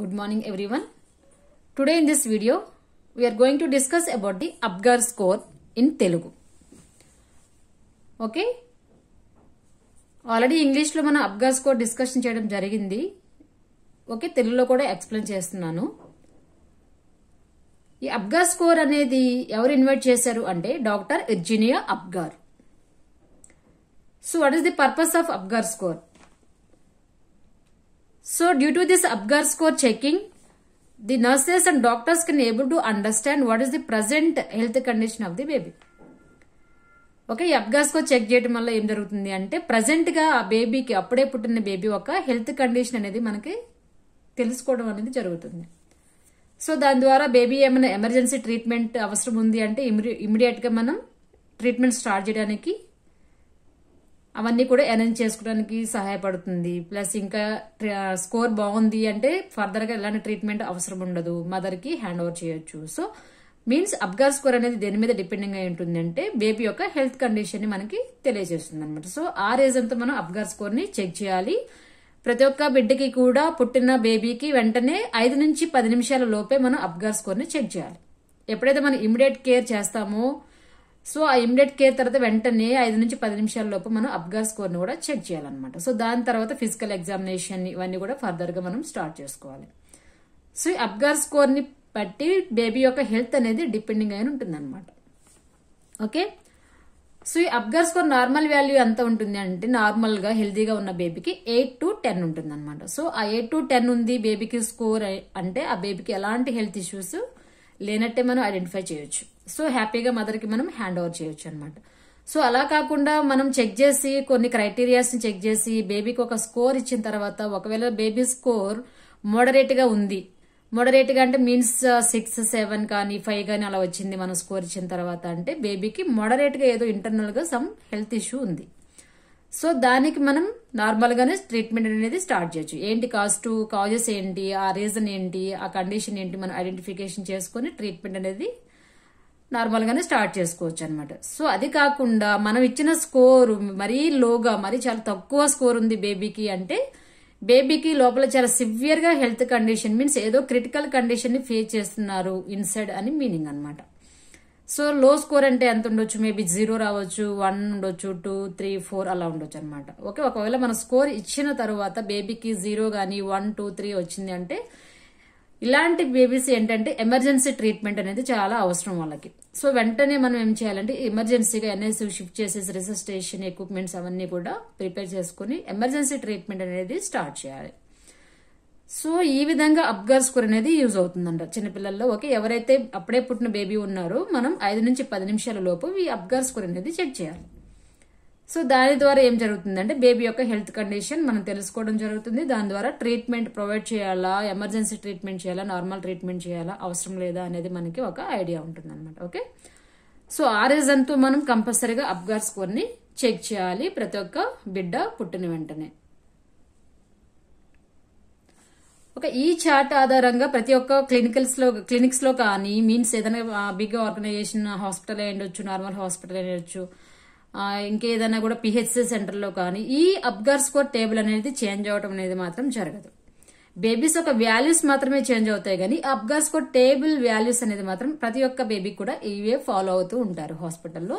Good morning everyone. Today in this video, we are going to discuss about the Abgar score in Telugu. Okay already ఇంగ్లీష్లో మనం Apgar score discussion చేయడం జరిగింది okay తెలుగులో కూడా explain చేస్తున్నాను ఈ అబ్గా score అనేది ఎవరు ఇన్వైట్ చేశారు అంటే doctor Virginia Apgar so what is the purpose of Apgar score So due to this Apgar score checking, the nurses and doctors can able to understand what is the present health condition of the baby. Okay ఈ Apgar's score check చేయడం వల్ల ఏం జరుగుతుంది అంటే గా ఆ బేబీకి అప్పుడే పుట్టిన బేబీ ఒక హెల్త్ కండిషన్ అనేది మనకి తెలుసుకోవడం అనేది జరుగుతుంది సో దాని ద్వారా బేబీ ఏమైనా ఎమర్జెన్సీ ట్రీట్మెంట్ అవసరం ఉంది అంటే గా మనం ట్రీట్మెంట్ స్టార్ట్ చేయడానికి అవన్నీ కూడా ఎనర్జ్ చేసుకోవడానికి సహాయపడుతుంది ప్లస్ ఇంకా స్కోర్ బాగుంది అంటే ఫర్దర్గా ఎలాంటి ట్రీట్మెంట్ అవసరం ఉండదు మదర్కి హ్యాండ్ ఓవర్ చేయొచ్చు సో మీన్స్ అబ్గార్ స్కోర్ అనేది దేని మీద డిపెండింగ్ అయి అంటే బేబీ యొక్క హెల్త్ కండిషన్ ని మనకి తెలియజేస్తుంది అనమాట సో ఆ రీజన్తో మనం అబ్గార్ స్కోర్ ని చెక్ చేయాలి ప్రతి ఒక్క బిడ్డకి కూడా పుట్టిన బేబీకి వెంటనే ఐదు నుంచి పది నిమిషాల లోపే మనం అబ్గార్ స్కోర్ ని చెక్ చేయాలి ఎప్పుడైతే మనం ఇమీడియట్ కేర్ చేస్తామో సో ఆ ఇమ్మీడియట్ కేర్ తర్వాత వెంటనే ఐదు నుంచి పది నిమిషాల లోపు మనం అబ్గా స్కోర్ని కూడా చెక్ చేయాలన్నమాట సో దాని తర్వాత ఫిజికల్ ఎగ్జామినేషన్ ఇవన్నీ కూడా ఫర్దర్గా మనం స్టార్ట్ చేసుకోవాలి సో ఈ అబ్గార్ స్కోర్ని బట్టి బేబీ యొక్క హెల్త్ అనేది డిపెండింగ్ అయిన ఉంటుందన్నమాట ఓకే సో ఈ అబ్గార్ స్కోర్ నార్మల్ వాల్యూ ఎంత ఉంటుంది అంటే నార్మల్గా హెల్తీగా ఉన్న బేబీకి ఎయిట్ టు టెన్ ఉంటుంది అనమాట సో ఆ ఎయిట్ టు టెన్ ఉంది బేబీకి స్కోర్ అంటే ఆ బేబీకి ఎలాంటి హెల్త్ ఇష్యూస్ లేనట్టే మనం ఐడెంటిఫై చేయొచ్చు సో హ్యాపీగా మదర్కి మనం హ్యాండ్ ఓవర్ చేయొచ్చు అనమాట సో అలా కాకుండా మనం చెక్ చేసి కొన్ని క్రైటీరియాస్ని చెక్ చేసి బేబీకి ఒక స్కోర్ ఇచ్చిన తర్వాత ఒకవేళ బేబీ స్కోర్ మోడరేట్గా ఉంది మోడరేట్గా అంటే మీన్స్ సిక్స్ సెవెన్ కానీ ఫైవ్ కానీ అలా వచ్చింది మనం స్కోర్ ఇచ్చిన తర్వాత అంటే బేబీకి మోడరేట్గా ఏదో ఇంటర్నల్గా సమ్ హెల్త్ ఇష్యూ ఉంది సో దానికి మనం నార్మల్గానే ట్రీట్మెంట్ అనేది స్టార్ట్ చేయొచ్చు ఏంటి కాస్ట్ కాజెస్ ఏంటి ఆ రీజన్ ఏంటి ఆ కండిషన్ ఏంటి మనం ఐడెంటిఫికేషన్ చేసుకుని ట్రీట్మెంట్ అనేది నార్మల్గానే స్టార్ట్ చేసుకోవచ్చు అనమాట సో అది కాకుండా మనం ఇచ్చిన స్కోర్ మరీ లోగా మరీ చాలా తక్కువ స్కోర్ ఉంది బేబీకి అంటే బేబీకి లోపల చాలా సివియర్గా హెల్త్ కండిషన్ మీన్స్ ఏదో క్రిటికల్ కండిషన్ని ఫేస్ చేస్తున్నారు ఇన్సైడ్ అని మీనింగ్ అనమాట సో లో స్కోర్ అంటే ఎంత ఉండొచ్చు మేబీ జీరో రావచ్చు వన్ ఉండొచ్చు టూ త్రీ ఫోర్ అలా ఉండొచ్చు అనమాట ఓకే ఒకవేళ మన స్కోర్ ఇచ్చిన తర్వాత బేబీకి జీరో కానీ వన్ టూ త్రీ వచ్చింది అంటే ఇలాంటి బేబీస్ ఏంటంటే ఎమర్జెన్సీ ట్రీట్మెంట్ అనేది చాలా అవసరం వాళ్ళకి సో వెంటనే మనం ఏం చేయాలంటే ఎమర్జెన్సీగా ఎన్ఎస్యూ షిఫ్ట్ చేసేసి రిసర్స్టేషన్ ఎక్విప్మెంట్స్ అవన్నీ కూడా ప్రిపేర్ చేసుకుని ఎమర్జెన్సీ ట్రీట్మెంట్ అనేది స్టార్ట్ చేయాలి సో ఈ విధంగా అబ్గార్ స్కూర్ అనేది యూజ్ అవుతుందంట చిన్నపిల్లల్లో ఓకే ఎవరైతే అప్పుడే పుట్టిన బేబీ ఉన్నారో మనం ఐదు నుంచి పది నిమిషాల లోపు ఈ అబ్గార్ స్కూర్ అనేది చెక్ చేయాలి సో దాని ద్వారా ఏం జరుగుతుందంటే బేబీ యొక్క హెల్త్ కండిషన్ మనం తెలుసుకోవడం జరుగుతుంది దాని ద్వారా ట్రీట్మెంట్ ప్రొవైడ్ చేయాలా ఎమర్జెన్సీ ట్రీట్మెంట్ చేయాలా నార్మల్ ట్రీట్మెంట్ చేయాలా అవసరం లేదా అనేది మనకి ఒక ఐడియా ఉంటుంది అనమాట ఓకే సో ఆ రీజన్తో మనం కంపల్సరీగా అబ్గార్ స్కోర్ని చెక్ చేయాలి ప్రతి ఒక్క బిడ్డ పుట్టిన వెంటనే ఒక ఈ చార్ట్ ఆధారంగా ప్రతి ఒక్క క్లినికల్స్ లో క్లినిక్స్ లో కానీ మీన్స్ ఏదైనా బిగ్ ఆర్గనైజేషన్ హాస్పిటల్ అయ్యొచ్చు నార్మల్ హాస్పిటల్ అయ్యొచ్చు ఇంకేదైనా కూడా పిహెచ్సి సెంటర్లో కానీ ఈ అబ్గార్ స్కోర్ టేబుల్ అనేది చేంజ్ అవడం అనేది మాత్రం జరగదు బేబీస్ ఒక వాల్యూస్ మాత్రమే చేంజ్ అవుతాయి కానీ అబ్గార్ స్కోర్ టేబుల్ వాల్యూస్ అనేది మాత్రం ప్రతి ఒక్క బేబీ కూడా ఇవే ఫాలో అవుతూ ఉంటారు హాస్పిటల్లో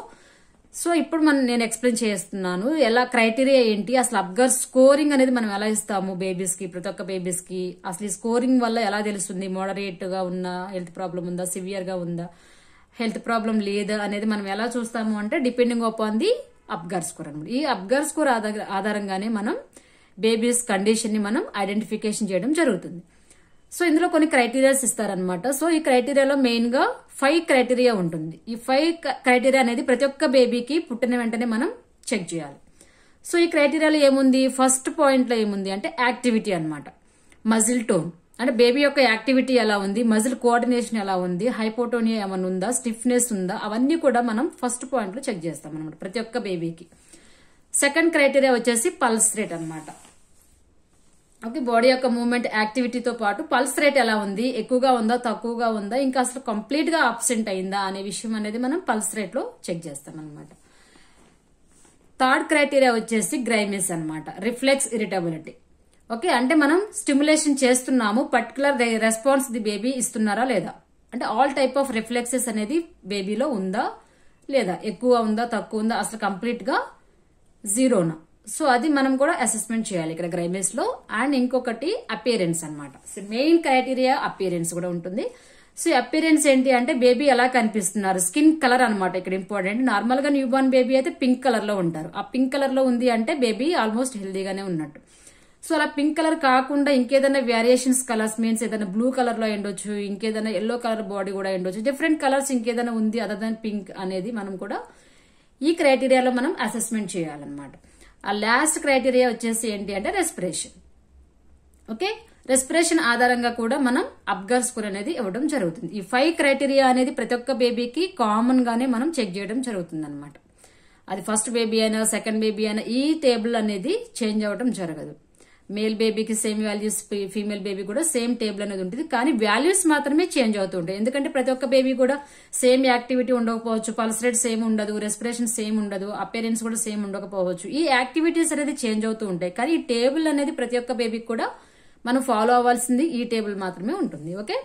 సో ఇప్పుడు మనం నేను ఎక్స్ప్లెయిన్ చేస్తున్నాను ఎలా క్రైటీరియా ఏంటి అసలు అబ్గర్ స్కోరింగ్ అనేది మనం ఎలా ఇస్తాము బేబీస్కి ప్రతి ఒక్క బేబీస్కి అసలు ఈ స్కోరింగ్ వల్ల ఎలా తెలుస్తుంది మోడరేట్గా ఉన్నా హెల్త్ ప్రాబ్లం ఉందా సివియర్గా ఉందా హెల్త్ ప్రాబ్లం లేదా అనేది మనం ఎలా చూస్తాము అంటే depending upon the Apgar score అనమాట ఈ అబ్గర్ స్కోర్ ఆధారంగానే మనం బేబీస్ కండిషన్ని మనం ఐడెంటిఫికేషన్ చేయడం జరుగుతుంది సో ఇందులో కొన్ని క్రైటీరియాస్ ఇస్తారనమాట సో ఈ క్రైటీరియాలో మెయిన్ గా ఫైవ్ క్రైటీరియా ఉంటుంది ఈ ఫైవ్ క్రైటీరియా అనేది ప్రతి ఒక్క బేబీకి పుట్టిన వెంటనే మనం చెక్ చేయాలి సో ఈ క్రైటీరియాలో ఏముంది ఫస్ట్ పాయింట్లో ఏముంది అంటే యాక్టివిటీ అనమాట మజిల్ టోన్ అంటే బేబీ యొక్క యాక్టివిటీ ఎలా ఉంది మజిల్ కోఆర్డినేషన్ ఎలా ఉంది హైపోటోనియా ఏమైనా ఉందా స్టిఫ్నెస్ ఉందా అవన్నీ కూడా మనం ఫస్ట్ లో చెక్ చేస్తాం అనమాట ప్రతి ఒక్క బేబీకి సెకండ్ క్రైటీరియా వచ్చేసి పల్స్ రేట్ అనమాట ఓకే బాడీ యొక్క మూమెంట్ యాక్టివిటీతో పాటు పల్స్ రేట్ ఎలా ఉంది ఎక్కువగా ఉందా తక్కువగా ఉందా ఇంకా అసలు కంప్లీట్ గా అబ్సెంట్ అయిందా అనే విషయం అనేది మనం పల్స్ రేట్ లో చెక్ చేస్తాం అనమాట థర్డ్ క్రైటీరియా వచ్చేసి గ్రైమెస్ అనమాట రిఫ్లెక్స్ ఇరిటబిలిటీ ఓకే అంటే మనం స్టిమ్యులేషన్ చేస్తున్నాము పర్టికులర్ రెస్పాన్స్ ది బేబీ ఇస్తున్నారా లేదా అంటే ఆల్ టైప్ ఆఫ్ రిఫ్లెక్సెస్ అనేది బేబీలో ఉందా లేదా ఎక్కువ ఉందా తక్కువ ఉందా అసలు కంప్లీట్ గా జీరోనా సో అది మనం కూడా అసెస్మెంట్ చేయాలి ఇక్కడ గ్రైమేస్ లో అండ్ ఇంకొకటి అపియరెన్స్ అనమాట సో మెయిన్ క్రైటీరియా అపియరెన్స్ కూడా ఉంటుంది సో అపియరెన్స్ ఏంటి అంటే బేబీ ఎలా కనిపిస్తున్నారు స్కిన్ కలర్ అనమాట ఇక్కడ ఇంపార్టెంట్ నార్మల్ గా న్యూ బోర్న్ బేబీ అయితే పింక్ కలర్ లో ఉంటారు ఆ పింక్ కలర్ లో ఉంది అంటే బేబీ ఆల్మోస్ట్ హెల్దీగానే ఉన్నట్టు సో అలా పింక్ కలర్ కాకుండా ఇంకేదైనా వేరియేషన్స్ కలర్స్ మీన్స్ ఏదైనా బ్లూ కలర్ లో ఎండొచ్చు ఇంకేదైనా ఎల్లో కలర్ బాడీ కూడా ఎండొచ్చు డిఫరెంట్ కలర్స్ ఇంకేదైనా ఉంది అదర్ దాన్ పింక్ అనేది మనం కూడా ఈ క్రైటీరియాలో మనం అసెస్మెంట్ చేయాలన్నమాట ఆ లాస్ట్ క్రైటీరియా వచ్చేసి ఏంటి అంటే రెస్పిరేషన్ ఓకే రెస్పిరేషన్ ఆధారంగా కూడా మనం అబ్గర్ స్కోర్ అనేది ఇవ్వడం జరుగుతుంది ఈ ఫైవ్ క్రైటీరియా అనేది ప్రతి ఒక్క బేబీకి కామన్ గానే మనం చెక్ చేయడం జరుగుతుంది అనమాట అది ఫస్ట్ బేబీ అయినా సెకండ్ బేబీ అయినా ఈ టేబుల్ అనేది చేంజ్ అవ్వడం జరగదు మేల్ బేబీకి సేమ్ వాల్యూస్ ఫీమేల్ బేబీ కూడా సేమ్ టేబుల్ అనేది ఉంటుంది కానీ వాల్యూస్ మాత్రమే చేంజ్ అవుతుంటాయి ఎందుకంటే ప్రతి ఒక్క బేబీ కూడా సేమ్ యాక్టివిటీ ఉండకపోవచ్చు పల్స్ రేట్ సేమ్ ఉండదు రెస్పిరేషన్ సేమ్ ఉండదు అపేరెన్స్ కూడా సేమ్ ఉండకపోవచ్చు ఈ యాక్టివిటీస్ అనేది చేంజ్ అవుతూ ఉంటాయి కానీ ఈ టేబుల్ అనేది ప్రతి ఒక్క బేబీకి కూడా మనం ఫాలో అవ్వాల్సింది ఈ టేబుల్ మాత్రమే ఉంటుంది okay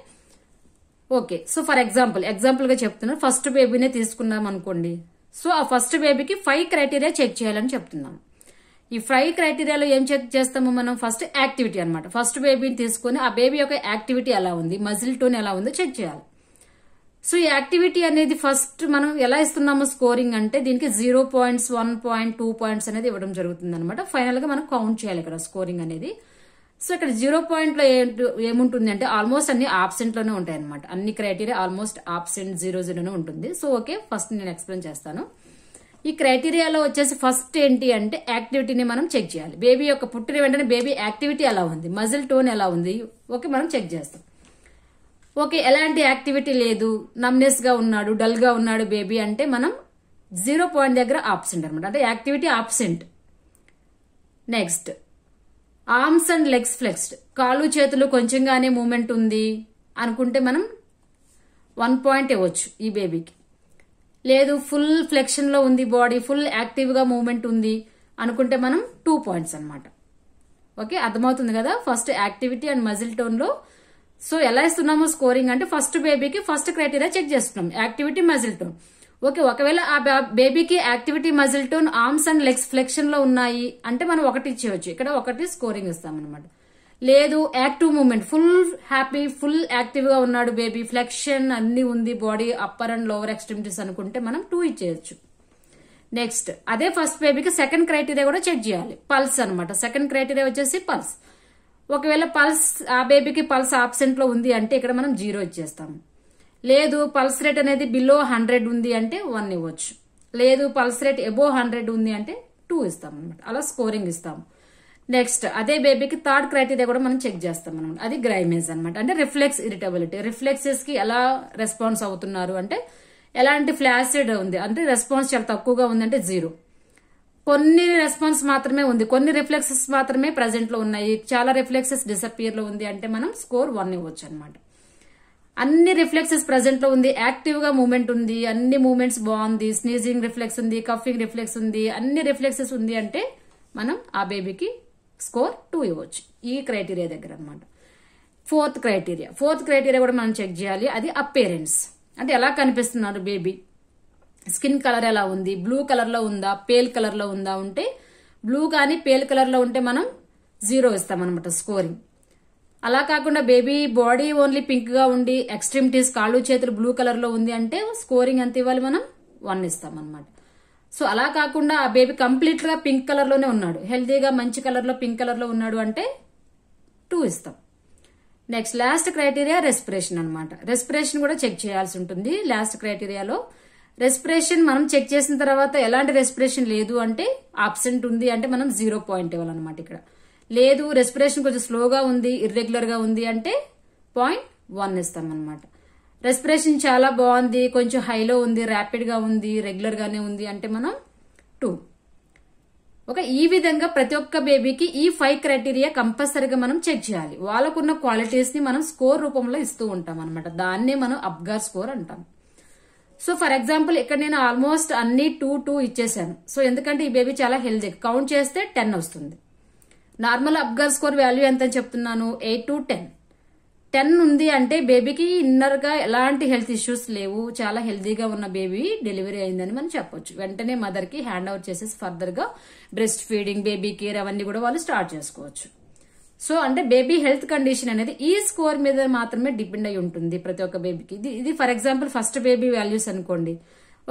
okay so for example example గా చెప్తున్నాను ఫస్ట్ బేబీనే తీసుకున్నాం అనుకోండి సో ఆ ఫస్ట్ బేబీకి ఫైవ్ క్రైటీరియా చెక్ చేయాలని చెప్తున్నాను ఈ ఫ్రై క్రైటీరియాలో ఏం చేస్తాము మనం ఫస్ట్ యాక్టివిటీ అనమాట ఫస్ట్ బేబీని తీసుకొని ఆ బేబీ యొక్క యాక్టివిటీ ఎలా ఉంది మజిల్ టోన్ ఎలా ఉందో చెక్ చేయాలి సో ఈ యాక్టివిటీ అనేది ఫస్ట్ మనం ఎలా ఇస్తున్నాము స్కోరింగ్ అంటే దీనికి zero points one point two points అనేది ఇవ్వడం జరుగుతుంది అనమాట ఫైనల్ గా మనం కౌంట్ చేయాలి ఇక్కడ స్కోరింగ్ అనేది సో ఇక్కడ జీరో పాయింట్ లో ఏముంటుంది అంటే ఆల్మోస్ట్ అన్ని ఆబ్సెంట్ లోనే ఉంటాయి అనమాట అన్ని క్రైటీరియా ఆల్మోస్ట్ ఆబ్సెంట్ జీరో జీరోనే ఉంటుంది సో ఓకే ఫస్ట్ నేను ఎక్స్ప్లెయిన్ చేస్తాను ఈ క్రైటీరియాలో వచ్చేసి ఫస్ట్ ఏంటి అంటే యాక్టివిటీని మనం చెక్ చేయాలి బేబీ యొక్క పుట్టిన వెంటనే బేబీ యాక్టివిటీ ఎలా ఉంది మజిల్ టోన్ ఎలా ఉంది ఓకే మనం చెక్ చేస్తాం ఓకే ఎలాంటి యాక్టివిటీ లేదు నమ్నెస్ గా ఉన్నాడు డల్ గా ఉన్నాడు బేబీ అంటే మనం జీరో పాయింట్ దగ్గర ఆబ్సెంట్ అనమాట అంటే activity absent next arms and legs flexed కాళ్ళు చేతులు కొంచెంగానే మూమెంట్ ఉంది అనుకుంటే మనం వన్ పాయింట్ ఇవ్వచ్చు ఈ బేబీకి లేదు ఫుల్ ఫ్లెక్షన్ లో ఉంది బాడీ ఫుల్ యాక్టివ్ గా మూవ్మెంట్ ఉంది అనుకుంటే మనం టూ పాయింట్స్ అనమాట ఓకే అర్థమవుతుంది కదా first activity and muscle tone లో సో ఎలా ఇస్తున్నాము స్కోరింగ్ అంటే ఫస్ట్ బేబీకి ఫస్ట్ క్రైటీరియా చెక్ చేస్తున్నాం యాక్టివిటీ మజిల్ టోన్ ఓకే ఒకవేళ ఆ బేబీకి activity muscle tone arms and legs flexion లో ఉన్నాయి అంటే మనం ఒకటి ఇచ్చేయచ్చు ఇక్కడ ఒకటి స్కోరింగ్ ఇస్తాం అనమాట లేదు active moment full happy full active గా ఉన్నాడు బేబీ ఫ్లెక్షన్ అన్ని ఉంది body upper and lower extremities అనుకుంటే మనం టూ ఇచ్చేయచ్చు నెక్స్ట్ అదే ఫస్ట్ బేబీకి సెకండ్ క్రైటీరియా కూడా చెక్ చేయాలి పల్స్ అనమాట సెకండ్ క్రైటీరియా వచ్చేసి పల్స్ ఒకవేళ పల్స్ ఆ బేబీకి పల్స్ ఆబ్సెంట్ లో ఉంది అంటే ఇక్కడ మనం జీరో ఇచ్చేస్తాం లేదు పల్స్ రేట్ అనేది బిలో హండ్రెడ్ ఉంది అంటే వన్ ఇవ్వచ్చు లేదు పల్స్ రేట్ ఎబో హండ్రెడ్ ఉంది అంటే టూ ఇస్తాం అనమాట అలా స్కోరింగ్ ఇస్తాము నెక్స్ట్ అదే బేబీకి థర్డ్ క్రైటీరియా కూడా మనం చెక్ చేస్తాం అనమాట అది గ్రైమేజ్ అనమాట అంటే రిఫ్లెక్స్ ఇరిటబిలిటీ రిఫ్లెక్సెస్ కి ఎలా రెస్పాన్స్ అవుతున్నారు అంటే ఎలాంటి ఫ్లాసిడ్ ఉంది అంటే రెస్పాన్స్ చాలా తక్కువగా ఉందంటే జీరో కొన్ని రెస్పాన్స్ మాత్రమే ఉంది కొన్ని రిఫ్లెక్సెస్ మాత్రమే ప్రజెంట్ లో ఉన్నాయి చాలా రిఫ్లెక్సెస్ డిసపియర్ లో ఉంది అంటే మనం స్కోర్ వన్ ఇవ్వచ్చు అనమాట అన్ని రిఫ్లెక్సెస్ ప్రజెంట్ లో ఉంది యాక్టివ్ గా మూమెంట్ ఉంది అన్ని మూమెంట్స్ బాగుంది స్నీజింగ్ రిఫ్లెక్స్ ఉంది కఫింగ్ రిఫ్లెక్స్ ఉంది అన్ని రిఫ్లెక్సెస్ ఉంది అంటే మనం ఆ బేబీకి స్కోర్ టూ ఇవ్వచ్చు ఈ క్రైటీరియా దగ్గర అనమాట ఫోర్త్ క్రైటీరియా ఫోర్త్ క్రైటీరియా కూడా మనం చెక్ చేయాలి అది అపేరెన్స్ అంటే ఎలా కనిపిస్తున్నారు బేబీ స్కిన్ కలర్ ఎలా ఉంది బ్లూ కలర్లో ఉందా పేల్ కలర్లో ఉందా ఉంటే బ్లూ కానీ పేల్ కలర్లో ఉంటే మనం జీరో ఇస్తాం అనమాట స్కోరింగ్ అలా కాకుండా బేబీ బాడీ ఓన్లీ పింక్గా ఉండి ఎక్స్ట్రీమిటీస్ కాళ్ళు చేతులు బ్లూ కలర్లో ఉంది అంటే స్కోరింగ్ ఎంత ఇవ్వాలి మనం వన్ అనమాట సో అలా కాకుండా ఆ బేబీ కంప్లీట్ గా పింక్ కలర్ లోనే ఉన్నాడు హెల్తీగా మంచి కలర్ లో పింక్ కలర్ లో ఉన్నాడు అంటే టూ ఇస్తాం నెక్స్ట్ లాస్ట్ క్రైటీరియా రెస్పిరేషన్ అనమాట రెస్పిరేషన్ కూడా చెక్ చేయాల్సి ఉంటుంది లాస్ట్ క్రైటీరియాలో రెస్పిరేషన్ మనం చెక్ చేసిన తర్వాత ఎలాంటి రెస్పిరేషన్ లేదు అంటే ఆబ్సెంట్ ఉంది అంటే మనం జీరో పాయింట్ ఇవ్వాలన్నమాట ఇక్కడ లేదు రెస్పిరేషన్ కొంచెం స్లోగా ఉంది ఇర్రెగ్యులర్గా ఉంది అంటే పాయింట్ వన్ ఇస్తాం అనమాట రెస్పిరేషన్ చాలా బాగుంది కొంచెం హైలో ఉంది ర్యాపిడ్గా ఉంది రెగ్యులర్గానే ఉంది అంటే మనం టూ ఒక ఈ విధంగా ప్రతి ఒక్క బేబీకి ఈ ఫైవ్ క్రైటీరియా కంపల్సరీగా మనం చెక్ చేయాలి వాళ్ళకున్న క్వాలిటీస్ ని మనం స్కోర్ రూపంలో ఇస్తూ ఉంటాం అనమాట దాన్నే మనం అబ్గార్ స్కోర్ అంటాం సో ఫర్ ఎగ్జాంపుల్ ఇక్కడ నేను ఆల్మోస్ట్ అన్ని టూ టూ ఇచ్చేసాను సో ఎందుకంటే ఈ బేబీ చాలా హెల్దీ కౌంట్ చేస్తే టెన్ వస్తుంది నార్మల్ అబ్గార్ స్కోర్ వాల్యూ ఎంత చెప్తున్నాను ఎయిట్ టు టెన్ టెన్ ఉంది అంటే బేబీకి ఇన్నర్గా ఎలాంటి హెల్త్ ఇష్యూస్ లేవు చాలా హెల్దీగా ఉన్న బేబీ డెలివరీ అయిందని మనం చెప్పొచ్చు వెంటనే మదర్కి హ్యాండ్ ఓవర్ చేసేసి ఫర్దర్గా బ్రెస్ట్ ఫీడింగ్ బేబీ కేర్ అవన్నీ కూడా వాళ్ళు స్టార్ట్ చేసుకోవచ్చు సో అంటే బేబీ హెల్త్ కండిషన్ అనేది ఈ స్కోర్ మీద మాత్రమే డిపెండ్ అయి ఉంటుంది ప్రతి ఒక్క బేబీకి ఇది ఇది for example first baby values అనుకోండి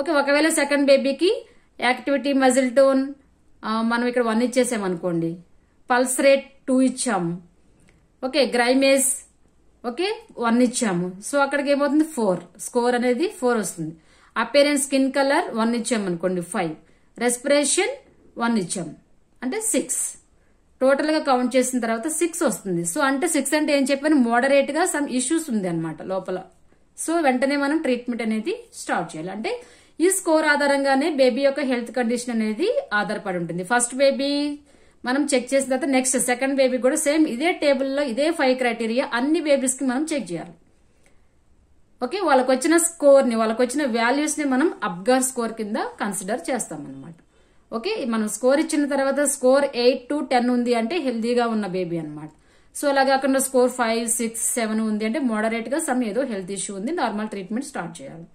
ఓకే ఒకవేళ సెకండ్ బేబీకి యాక్టివిటీ మజిల్ టోన్ మనం ఇక్కడ వన్ ఇచ్చేసాం అనుకోండి పల్స్ రేట్ టూ ఇచ్చాం ఓకే గ్రైమేజ్ ఓకే వన్ ఇచ్చాము సో అక్కడికి ఏమవుతుంది ఫోర్ స్కోర్ అనేది ఫోర్ వస్తుంది అపేరెంట్ స్కిన్ కలర్ వన్ ఇచ్చాము అనుకోండి ఫైవ్ రెస్పిరేషన్ వన్ ఇచ్చాము అంటే సిక్స్ టోటల్ గా కౌంట్ చేసిన తర్వాత సిక్స్ వస్తుంది సో అంటే సిక్స్ అంటే ఏం చెప్పాను మోడరేట్ గా సమ్ ఇష్యూస్ ఉంది అనమాట లోపల సో వెంటనే మనం ట్రీట్మెంట్ అనేది స్టార్ట్ చేయాలి అంటే ఈ స్కోర్ ఆధారంగానే బేబీ యొక్క హెల్త్ కండిషన్ అనేది ఆధారపడి ఉంటుంది ఫస్ట్ బేబీ మనం చెక్ చేసిన తర్వాత నెక్స్ట్ సెకండ్ బేబీ కూడా సేమ్ ఇదే టేబుల్లో ఇదే ఫైవ్ క్రైటీరియా అన్ని బేబీస్కి మనం చెక్ చేయాలి ఓకే వాళ్ళకి వచ్చిన స్కోర్ని వాళ్ళకి వచ్చిన వాల్యూస్ని మనం అబ్గార్ స్కోర్ కింద కన్సిడర్ చేస్తాం అనమాట ఓకే మనం స్కోర్ ఇచ్చిన తర్వాత స్కోర్ ఎయిట్ టు టెన్ ఉంది అంటే హెల్దీగా ఉన్న బేబీ అనమాట సో అలా కాకుండా స్కోర్ ఫైవ్ సిక్స్ సెవెన్ ఉంది అంటే మోడరేట్గా సమ్ ఏదో హెల్త్ ఇష్యూ ఉంది నార్మల్ ట్రీట్మెంట్ స్టార్ట్ చేయాలి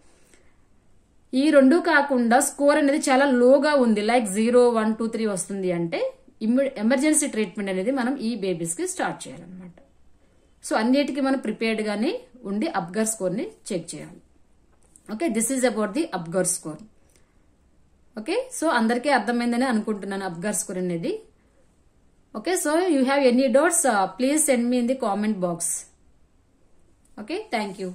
ఈ రెండు కాకుండా స్కోర్ అనేది చాలా లోగా ఉంది like zero one two three వస్తుంది అంటే ఎమర్జెన్సీ ట్రీట్మెంట్ అనేది మనం ఈ బేబీస్కి స్టార్ట్ చేయాలన్నమాట సో అన్నిటికీ మనం ప్రిపేర్డ్గానే ఉండి అబ్గర్ స్కోర్ని చెక్ చేయాలి okay this is about the Apgar score okay so అందరికీ అర్థమైందని అనుకుంటున్నాను అబ్గర్ స్కోర్ అనేది okay so you have any doubts uh, please send me in the comment box okay thank you